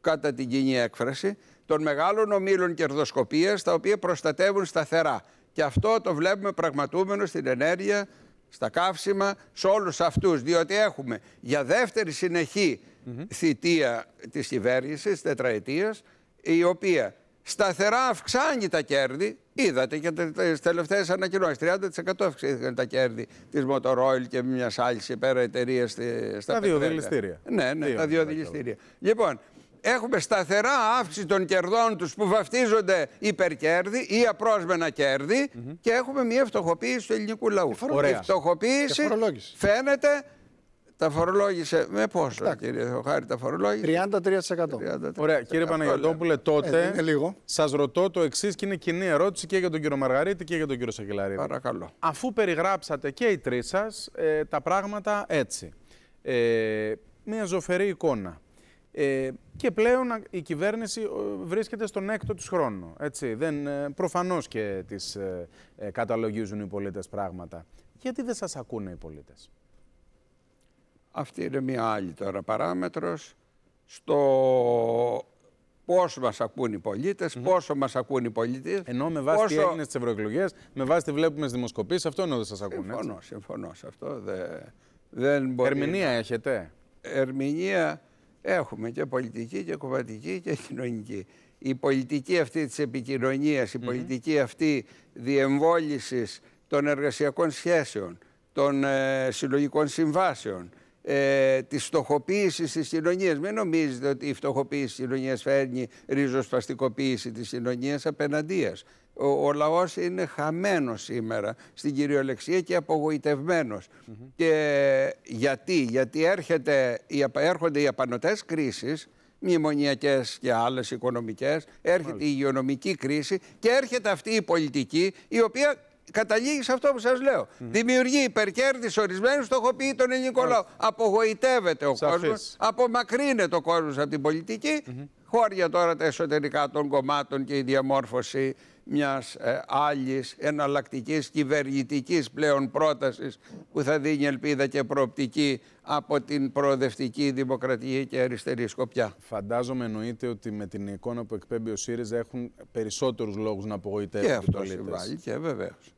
S4: κατά την κοινή έκφραση των μεγάλων ομίλων κερδοσκοπίας τα οποία προστατεύουν σταθερά. Και αυτό το βλέπουμε πραγματούμενο στην ενέργεια, στα καύσιμα, σε όλους αυτούς. Διότι έχουμε για δεύτερη συνεχή mm -hmm. θητεία της κυβέρνησης, τετραετίας, η οποία σταθερά αυξάνει τα κέρδη. Είδατε και τις τελευταίες ανακοινώσεις. 30% αυξήθηκαν τα κέρδη της Motorola και μιας άλλης πέρα εταιρεία στα Τα δύο δηληστήρια. Ναι, ναι, δύο, τα δύο δηληστήρια. Λοιπόν, έχουμε σταθερά αύξηση των κερδών τους που βαφτίζονται υπερκέρδη ή απρόσμενα κέρδη και έχουμε μια φτωχοποίηση του ελληνικού λαού. Ωραία. Ε, Η φτωχοποίηση φαίνεται τα φορολόγησε. Με πόσο, κύριε Θεοχάρη, τα φορολόγησε. 33%. 33%. Ωραία.
S1: Κύριε ε, Παναγιώτοπουλε, τότε ε, σας ρωτώ το εξής και είναι κοινή ερώτηση και για τον κύριο Μαργαρίτη και για τον κύριο Σακελαρίδη. Παρακαλώ. Αφού περιγράψατε και οι τρεις σας ε, τα πράγματα έτσι. Ε, μια ζωφερή εικόνα. Ε, και πλέον η κυβέρνηση ε, βρίσκεται στον έκτο της χρόνο. Έτσι. Δεν, ε, προφανώς και τις ε, καταλογίζουν οι πολίτες πράγματα. Γιατί δεν σας ακούνε οι πολίτες.
S4: Αυτή είναι μια άλλη τώρα παράμετρος. Στο πόσο μας ακούν οι πολίτες, πόσο μας ακούν οι πολίτες. Ενώ με βάση τι έγινε στις ευρωεκλογές, με βάση τι βλέπουμε στις δημοσκοπήσεις, αυτό εννοώ δεν σας ακούνε. Συμφωνώ, συμφωνώ αυτό. δεν μπορεί... Ερμηνεία έχετε. Ερμηνεία Έχουμε και πολιτική και κομματική και κοινωνική. Η πολιτική αυτή της επικοινωνίας, η πολιτική αυτή διεμβόλησης των εργασιακών σχέσεων, των ε, συλλογικών συμβάσεων, ε, της φτωχοποίησης της κοινωνίας. Μην νομίζετε ότι η φτωχοποίηση της κοινωνίας φέρνει ριζοσπαστικοποίηση της κοινωνίας απέναντίας. Ο, ο λαός είναι χαμένος σήμερα στην κυριολεξία και απογοητευμένος. Και γιατί, γιατί έρχεται, έρχονται οι απανοτές κρίσεις, μνημονιακές και άλλες οικονομικές, έρχεται η υγειονομική κρίση και έρχεται αυτή η πολιτική η οποία καταλήγει σε αυτό που σας λέω. Mm. Δημιουργεί υπερκέρδη ορισμένους, στοχοποιεί τον ελληνικό λαό. Απογοητεύεται ο κόσμος, απομακρύνεται ο κόσμος από την πολιτική χώρια τώρα τα εσωτερικά των κομμάτων και η διαμόρφωση μιας ε, άλλης εναλλακτικής κυβερνητικής πλέον πρότασης που θα δίνει ελπίδα και προοπτική από την προοδευτική δημοκρατική και αριστερή σκοπιά. Φαντάζομαι εννοείται ότι
S1: με την εικόνα που εκπέμπει ο ΣΥΡΙΖΑ έχουν περισσότερους λόγους να απογοητεύουν τους πολίτες. Και αυτό συμβάλλει και
S4: βεβαίως.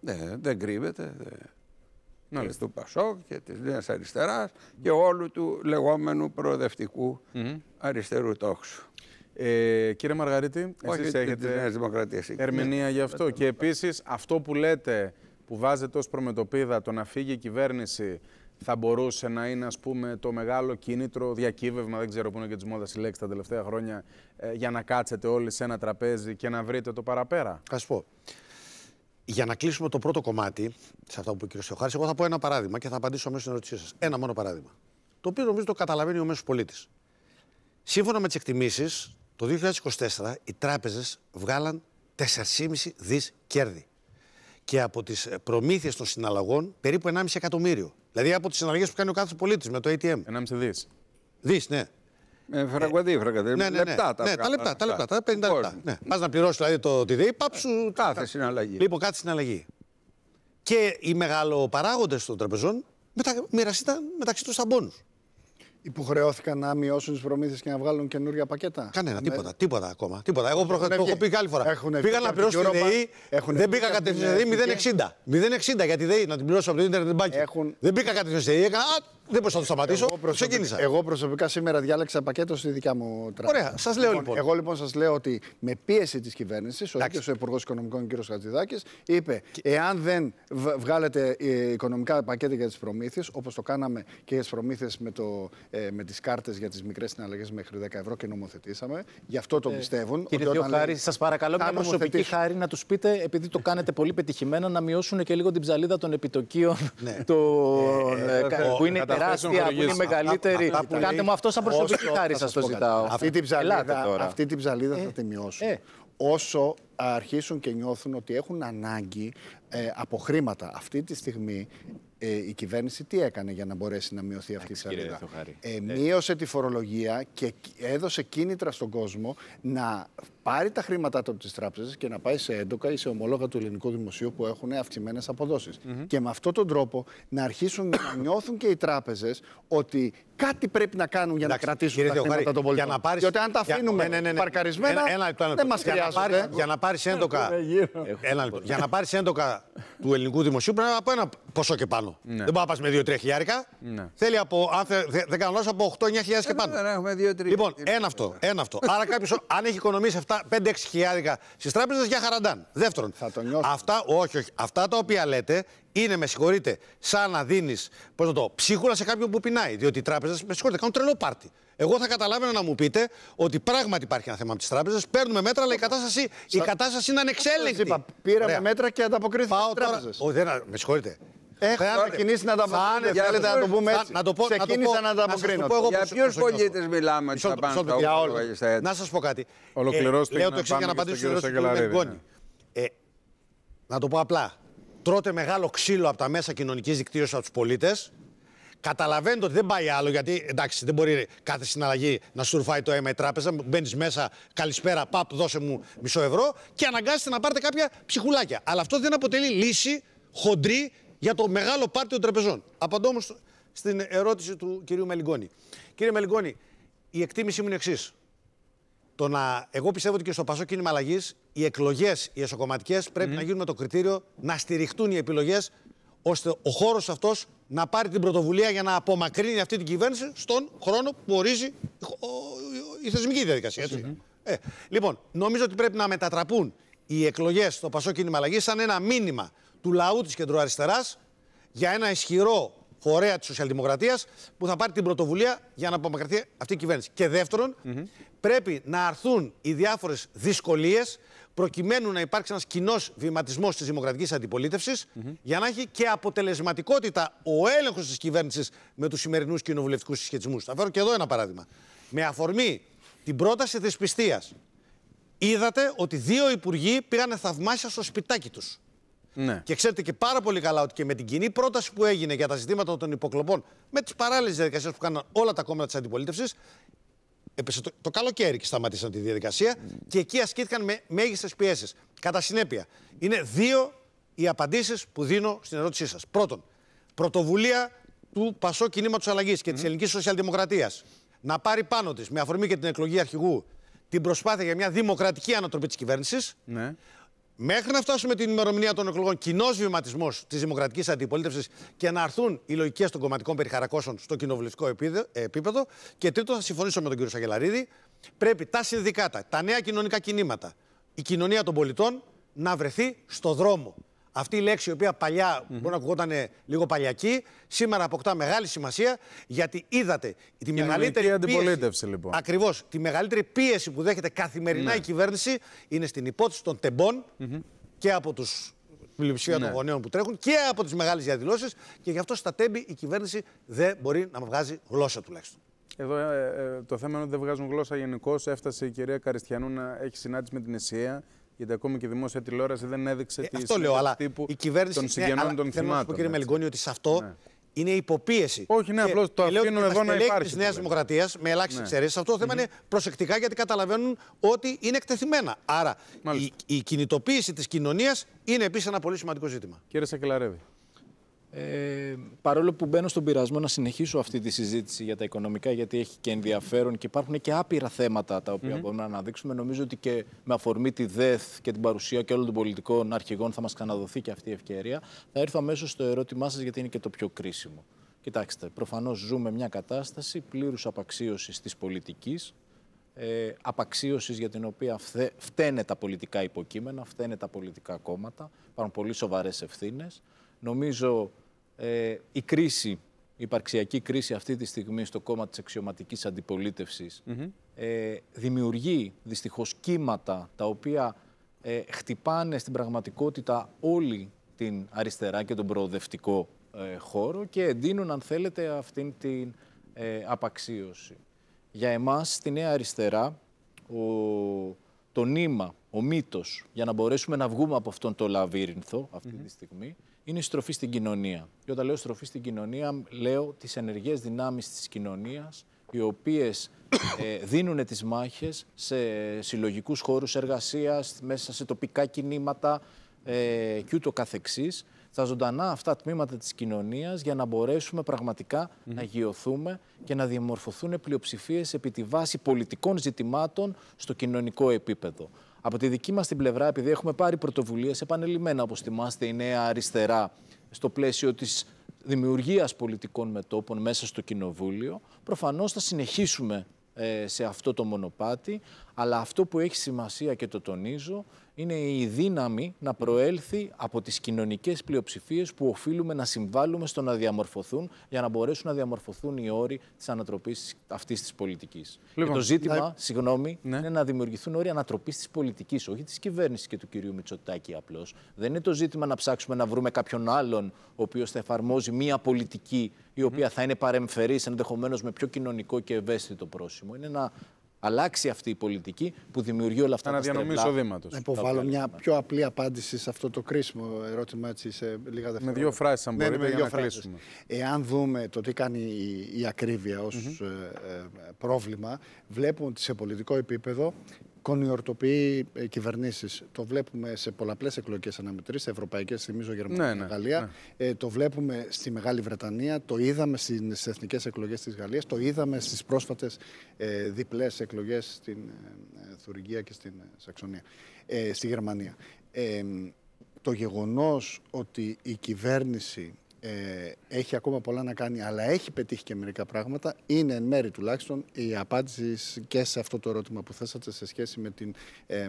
S4: ναι, δεν κρύβεται. Ναι. και του Πασόκ και της Νέας Αριστεράς και όλου του λεγόμενου προοδευτικού αριστερού τόξου. Ε, κύριε Μαργαρίτη, Όχι εσείς έχετε της ερμηνεία ναι. γι'
S1: αυτό. Ναι. Και επίσης αυτό που λέτε, που βάζετε ως προμετωπίδα, το να φύγει η κυβέρνηση θα μπορούσε να είναι ας πούμε το μεγάλο κίνητρο διακύβευμα, δεν ξέρω που είναι και τη Μόδα η λέξη τα τελευταία χρόνια, ε, για να κάτσετε όλοι σε ένα τραπέζι και να βρείτε το παραπέρα.
S5: Ας πω. Για να κλείσουμε το πρώτο κομμάτι, σε αυτά που είπε ο κ. εγώ θα πω ένα παράδειγμα και θα απαντήσω αμέσως στην ερώτησή σας. Ένα μόνο παράδειγμα. Το οποίο νομίζω το καταλαβαίνει ο μέσος πολίτης. Σύμφωνα με τις εκτιμήσεις, το 2024 οι τράπεζες βγάλαν 4,5 δις κέρδη. Και από τις προμήθειες των συναλλαγών περίπου 1,5 εκατομμύριο. Δηλαδή από τις συναλλαγές που κάνει ο κάθε πολίτης με το ATM. 1,5 δις. Δις, ναι. Ε, φραγκοδί, φραγκοδί. Ναι, ναι, ναι, Λεπτά τα, ναι, τα λεπτά, τα λεπτά, τα 50 λεπτά. Λοιπόν. Ναι. να πληρώσεις δηλαδή το ΔΕΗ, πάψου. Ε, κάθε συναλλαγή. Λοιπόν, κάθε συναλλαγή. Και οι μεγαλοπαράγοντες των τραπεζών
S3: μετα... μοιραστήκαν μεταξύ τους τα μπόνους. Υποχρεώθηκαν να μειώσουν τις προμήθειες και να βγάλουν
S5: καινούργια πακέτα. Κανένα, ναι. τίποτα, με... τίποτα ακόμα. Τίποτα. Εγώ προχ... το έχω πει άλλη φορά. Έχουν πήγα να πληρώσω τη ΔΕΗ, δεν πήγα κατευθείαν στη 060. 060 γιατί ΔΕΗ να την πληρώσω από το Ιντερνετ Μπάκι. Δεν πήγα κατευθείαν στη δεν μπορούσα να το σταματήσω. Εγώ προσωπικά, Ξεκίνησα. Εγώ
S3: προσωπικά σήμερα διάλεξα πακέτο στη δικιά μου τράπεζα. Ωραία, σας λέω λοιπόν, λοιπόν. Εγώ λοιπόν σας λέω ότι με πίεση της κυβέρνησης, ο ίδιος ο Υπουργός Οικονομικών, κ. Χατζηδάκης, είπε: Εάν δεν βγάλετε ε, οικονομικά πακέτα για τις προμήθειες, όπως το κάναμε και για τις προμήθειες με, το, ε, με τις κάρτες για τις μικρές συναλλαγές μέχρι 10 ευρώ
S2: και νομοθετήσαμε, γι' αυτό το ε, πιστεύουν. Κύριε σας παρακαλώ μια προσωπική χάρη να τους πείτε, επειδή το κάνετε πολύ πετυχημένα, να μειώσουν και λίγο την ψαλίδα των επιτοκίων ναι. ε, ε, που είναι τεράστια που είναι μεγαλύτερη. Κάντε μου αυτό σαν προσωπική χάρη σας το ζητάω. Αυτή την ψαλίδα, αυτή
S3: την ψαλίδα θα ε, τη μειώσω. Ε. Όσο αρχίσουν και νιώθουν ότι έχουν ανάγκη ε, από χρήματα αυτή τη στιγμή ε, η κυβέρνηση τι έκανε για να μπορέσει να μειωθεί αυτή η σελίδα. Ε, ε, μείωσε τη φορολογία και έδωσε κίνητρα στον κόσμο να πάρει τα χρήματά του από τις τράπεζες και να πάει σε έντοκα ή σε ομολόγα του ελληνικού δημοσίου που έχουν αυξημένες αποδόσεις. Και με αυτόν τον τρόπο να αρχίσουν να νιώθουν και οι τράπεζες ότι Κάτι πρέπει να κάνουν για Εντάξει, να κρατήσουν τα χρήματα των πολιτών. Για να πάρεις...
S2: Γιατί αν τα αφήνουμε για... Ε, ναι, ναι, ναι. παρκαρισμένα, ένα, ένα, ένα, δεν μα χρειάζονται. Για, να έντοκα,
S5: πάρεις έντοκα ε, του ελληνικού δημοσίου πρέπει να από ένα ποσό και πάνω. Ναι. Δεν μπορεί να πας με 2-3 χιλιάρικα. Ναι. Θέλει από, αν θε, δεν κάνω λάθος, από 8-9 χιλιάδες και ε, ναι, πάνω. Ναι, ναι, λοιπόν, ένα αυτό. Ένα αυτό. Άρα κάποιος, αν έχει αυτά 5-6 χιλιάρικα στις τράπεζες, για χαραντάν. Δεύτερον, αυτά, όχι, όχι, αυτά τα οποία λέτε είναι, με συγχωρείτε, σαν να δίνεις ψίχουλα σε κάποιον που πεινάει. Διότι οι τράπεζες, με συγχωρείτε, κάνουν τρελό πάρτι. Εγώ θα καταλάβαινα να μου πείτε ότι πράγματι υπάρχει ένα θέμα με τις τράπεζες. Παίρνουμε μέτρα, αλλά η κατάσταση, η κατάσταση είναι ανεξέλεγκτη. Είπα, πήραμε μέτρα και ανταποκρίθηκαν Τώρα... τράπεζες. Με συγχωρείτε. Έχω ξεκινήσει να τα Θέλετε να το πούμε έτσι. Να το πω, Ξεκίνησα να τα Για ποιους πολίτε μιλάμε Να σας πω κάτι. Ολοκληρώστε. Ε, λέω το εξής για ε, Να το πω απλά τρώτε μεγάλο ξύλο από τα μέσα κοινωνικής δικτύωσης από τους πολίτες. Καταλαβαίνετε ότι δεν πάει άλλο, γιατί εντάξει, δεν μπορεί κάθε συναλλαγή να σου το αίμα η τράπεζα. Μπαίνεις μέσα, καλησπέρα, παπ, δώσε μου μισό ευρώ και αναγκάζεστε να πάρετε κάποια ψυχουλάκια. Αλλά αυτό δεν αποτελεί λύση χοντρή για το μεγάλο πάρτι των τραπεζών. Απαντώ όμως στην ερώτηση του κυρίου Μελιγκόνη. Κύριε Μελιγκόνη, η εκτίμησή μου είναι εξής το να. Εγώ πιστεύω ότι και στο Πασό κίνημα αλλαγής οι εκλογές, οι εσωκομματικές, πρέπει να γίνουν με το κριτήριο να στηριχτούν οι επιλογές, ώστε ο χώρος αυτός να πάρει την πρωτοβουλία για να απομακρύνει αυτή την κυβέρνηση στον χρόνο που ορίζει η θεσμική διαδικασία. Έτσι. Ε, λοιπόν, νομίζω ότι πρέπει να μετατραπούν οι εκλογές στο Πασό κίνημα αλλαγής σαν ένα μήνυμα του λαού της κεντροαριστεράς για ένα ισχυρό χωρέα της Σοσιαλδημοκρατίας που θα πάρει την πρωτοβουλία για να απομακρυνθεί αυτή η κυβέρνηση. Και δευτερον πρέπει να αρθούν οι διάφορες δυσκολίες προκειμένου να υπάρξει ένας κοινός βηματισμός της δημοκρατικής αντιπολίτευσης για να έχει και αποτελεσματικότητα ο έλεγχος της κυβέρνησης με τους σημερινούς κοινοβουλευτικούς συσχετισμούς. Θα φέρω και εδώ ένα παράδειγμα. Με αφορμή την πρόταση δυσπιστία, είδατε ότι δύο υπουργοί πήγανε θαυμάσια στο σπιτάκι τους. Ναι. Και ξέρετε και πάρα πολύ καλά ότι και με την κοινή πρόταση που έγινε για τα ζητήματα των υποκλοπών, με τις παράλληλες διαδικασίες που κάναν όλα τα κόμματα της αντιπολίτευσης, έπεσε το, το καλοκαίρι και σταματήσαν τη διαδικασία και εκεί ασκήθηκαν με μέγιστες πιέσεις. Κατά συνέπεια, είναι δύο οι απαντήσεις που δίνω στην ερώτησή σας. Πρώτον, πρωτοβουλία του Πασό Κινήματος Αλλαγής και mm. της Ελληνικής Σοσιαλδημοκρατίας να πάρει πάνω της, με αφορμή και την εκλογή αρχηγού, την προσπάθεια για μια δημοκρατική ανατροπή της κυβέρνησης. Ναι. Μέχρι να φτάσουμε την ημερομηνία των εκλογών, κοινός βηματισμός της Δημοκρατικής Αντιπολίτευσης και να αρθούν οι λογικές των κομματικών περιχαρακώσεων στο κοινοβουλευτικό επίπεδο. Και τρίτον, θα συμφωνήσω με τον κύριο Σαγελαρίδη, πρέπει τα συνδικάτα, τα νέα κοινωνικά κινήματα, η κοινωνία των πολιτών να βρεθεί στο δρόμο. Αυτή η λέξη, η οποία παλιά μπορεί να ακουγόταν λίγο παλιακή, σήμερα αποκτά μεγάλη σημασία γιατί είδατε τη μεγαλύτερη η πίεση. Λοιπόν. Ακριβώς. Τη μεγαλύτερη πίεση που δέχεται καθημερινά ναι. η κυβέρνηση είναι στην υπόθεση των τεμπών και από τους πλειοψηφία των ναι. γονέων που τρέχουν και από τις μεγάλες διαδηλώσεις. Και γι' αυτό στα τέμπη η κυβέρνηση δεν μπορεί να βγάζει γλώσσα τουλάχιστον. Εδώ ε, ε, το θέμα είναι ότι δεν βγάζουν γλώσσα
S1: γενικώς. Έφτασε η κυρία Καριστιανού να έχει συνάντηση με την ΕΣΥΑ γιατί ακόμη και η δημόσια τηλεόραση δεν
S5: έδειξε ε, τη αυτό λέω, αλλά τύπου η κυβέρνηση, των ε, συγγενών ναι, των αλλά, θυμάτων. Θέλω να πω, κύριε Μελιγκόνη, ότι σε αυτό ναι. είναι υποπίεση. Όχι, ναι, απλώς το ε, αφήνουν εδώ να υπάρχει. Της Νέα Δημοκρατίας, με ελάχιστη ναι. αυτό το θέμα είναι προσεκτικά γιατί καταλαβαίνουν ότι είναι εκτεθειμένα. Άρα η, η κινητοποίηση της κοινωνίας
S2: είναι επίσης ένα πολύ σημαντικό ζήτημα. Κύριε Σακελαρεύη. Ε, παρόλο που μπαίνω στον πειρασμό να συνεχίσω αυτή τη συζήτηση για τα οικονομικά, γιατί έχει και ενδιαφέρον και υπάρχουν και άπειρα θέματα τα οποία mm μπορούμε να αναδείξουμε. Νομίζω ότι και με αφορμή τη ΔΕΘ και την παρουσία και όλων των πολιτικών αρχηγών θα μας καναδοθεί και αυτή η ευκαιρία. Θα έρθω αμέσως στο ερώτημά σας, γιατί είναι και το πιο κρίσιμο. Κοιτάξτε, προφανώς ζούμε μια κατάσταση πλήρους απαξίωσης της πολιτικής, ε, απαξίωσης για την οποία φθε, φταίνε τα πολιτικά υποκείμενα, φταίνε τα πολιτικά κόμματα, υπάρχουν πολύ σοβαρές ευθύνες. Νομίζω ε, η κρίση, η υπαρξιακή κρίση αυτή τη στιγμή στο κόμμα της αξιωματικής αντιπολίτευσης ε, δημιουργεί δυστυχώς κύματα τα οποία ε, χτυπάνε στην πραγματικότητα όλη την αριστερά και τον προοδευτικό ε, χώρο και εντείνουν αν θέλετε αυτήν την απαξίωση. Για εμάς στη Νέα Αριστερά ο, το νήμα, ο μύτος για να μπορέσουμε να βγούμε από αυτόν το λαβύρινθο αυτή τη στιγμή είναι η στροφή στην κοινωνία. Και όταν λέω στροφή στην κοινωνία, λέω τις ενεργές δυνάμεις της κοινωνίας, οι οποίες ε, δίνουν τις μάχες σε συλλογικούς χώρους εργασίας, μέσα σε τοπικά κινήματα ε, και ούτω καθεξής, στα ζωντανά αυτά τμήματα της κοινωνίας για να μπορέσουμε πραγματικά να γιοθούμε και να διαμορφωθούν πλειοψηφίες επί τη βάση πολιτικών ζητημάτων στο κοινωνικό επίπεδο. Από τη δική μας την πλευρά, επειδή έχουμε πάρει πρωτοβουλίες επανελειμμένα, όπως θυμάστε, η Νέα Αριστερά, στο πλαίσιο της δημιουργίας πολιτικών μετώπων μέσα στο Κοινοβούλιο, προφανώς θα συνεχίσουμε ε, σε αυτό το μονοπάτι, αλλά αυτό που έχει σημασία και το τονίζω είναι η δύναμη να προέλθει από τις κοινωνικές πλειοψηφίες που οφείλουμε να συμβάλλουμε στο να διαμορφωθούν για να μπορέσουν να διαμορφωθούν οι όροι της ανατροπής αυτής της πολιτικής. Λοιπόν, το ζήτημα, συγγνώμη, ναι. είναι να δημιουργηθούν όροι ανατροπής της πολιτικής, όχι της κυβέρνησης και του κυρίου Μητσοτάκη απλώς. Δεν είναι το ζήτημα να ψάξουμε να βρούμε κάποιον άλλον ο οποίος θα εφαρμόζει μία πολιτική η οποία θα είναι παρεμφερής ενδεχομένως με πιο κοινωνικό και ευαίσθητο πρόσημο. Είναι να αλλάξει αυτή η πολιτική που δημιουργεί όλα αυτά τα στρεβλά. Αναδιανομή δήματος. Να υποβάλω
S3: μια πιο απλή απάντηση σε αυτό το κρίσιμο ερώτημα έτσι, σε λίγα δευτερόλεπτα. Ναι, ναι, με δύο φράσεις, αν μπορείτε, για να φράσεις. κλείσουμε. Εάν δούμε το τι κάνει η, ακρίβεια ως ε, ε, πρόβλημα, βλέπουμε ότι σε πολιτικό επίπεδο κονιορτοποιεί ε, κυβερνήσεις. Το βλέπουμε σε πολλαπλές εκλογικές αναμετρήσεις, ευρωπαϊκέ, θυμίζω Γερμανία ναι, ναι Γαλλία. Ναι. Ε, το βλέπουμε στη Μεγάλη Βρετανία, το είδαμε στις εθνικές εκλογές της Γαλλίας, το είδαμε στις πρόσφατες ε, διπλές εκλογές στην ε, και στην ε, Σαξονία, στη Γερμανία. το γεγονός ότι η κυβέρνηση ε, έχει ακόμα πολλά να κάνει, αλλά έχει πετύχει και μερικά πράγματα, είναι εν μέρη τουλάχιστον η απάντηση και σε αυτό το ερώτημα που θέσατε σε σχέση με την, ε, ε,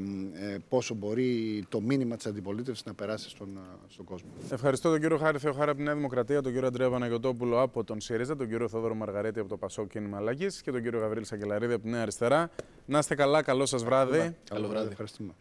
S3: πόσο μπορεί το μήνυμα της αντιπολίτευσης να περάσει στον, ε, στον κόσμο.
S1: Ευχαριστώ τον κύριο Χάρη Θεοχάρη από τη Νέα Δημοκρατία, τον κύριο Αντρέα Παναγιωτόπουλο από τον ΣΥΡΙΖΑ, τον κύριο Θόδωρο Μαργαρέτη από το Πασό Κίνημα Αλλαγής και τον κύριο Γαβρίλη Σαγκελαρίδη από τη Νέα Αριστερά. Να είστε καλά, καλό σας βράδυ. Καλό βράδυ,
S3: ευχαριστούμε.